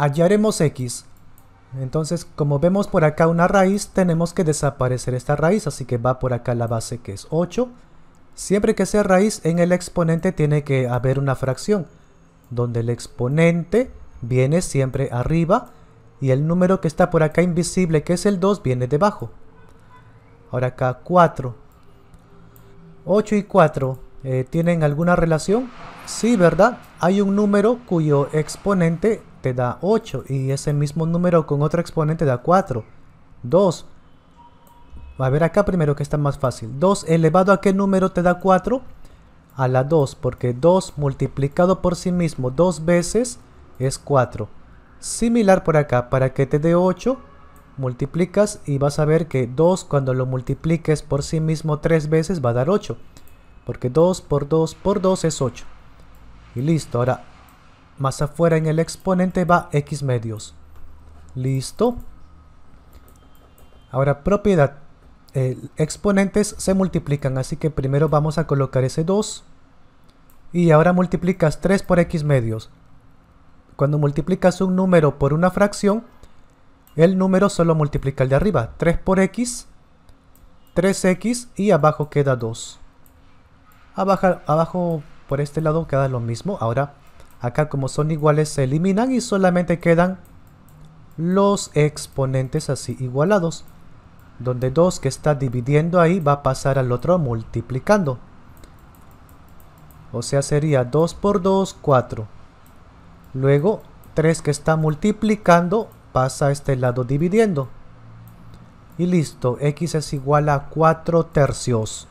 hallaremos x. Entonces, como vemos por acá una raíz, tenemos que desaparecer esta raíz, así que va por acá la base que es 8. Siempre que sea raíz, en el exponente tiene que haber una fracción, donde el exponente viene siempre arriba y el número que está por acá invisible, que es el 2, viene debajo. Ahora acá 4. 8 y 4, eh, ¿tienen alguna relación? Sí, ¿verdad? Hay un número cuyo exponente te da 8 y ese mismo número con otro exponente da 4. 2. A ver acá primero que está más fácil. 2 elevado a qué número te da 4? A la 2, porque 2 multiplicado por sí mismo dos veces es 4. Similar por acá, para que te dé 8, multiplicas y vas a ver que 2 cuando lo multipliques por sí mismo tres veces va a dar 8. Porque 2 por 2 por 2 es 8. Y listo, ahora más afuera en el exponente va x medios. Listo. Ahora propiedad. exponentes se multiplican, así que primero vamos a colocar ese 2. Y ahora multiplicas 3 por x medios. Cuando multiplicas un número por una fracción, el número solo multiplica el de arriba. 3 por x, 3x y abajo queda 2. Abajo, abajo por este lado queda lo mismo. Ahora Acá como son iguales se eliminan y solamente quedan los exponentes así igualados. Donde 2 que está dividiendo ahí va a pasar al otro multiplicando. O sea sería 2 por 2, 4. Luego 3 que está multiplicando pasa a este lado dividiendo. Y listo, x es igual a 4 tercios.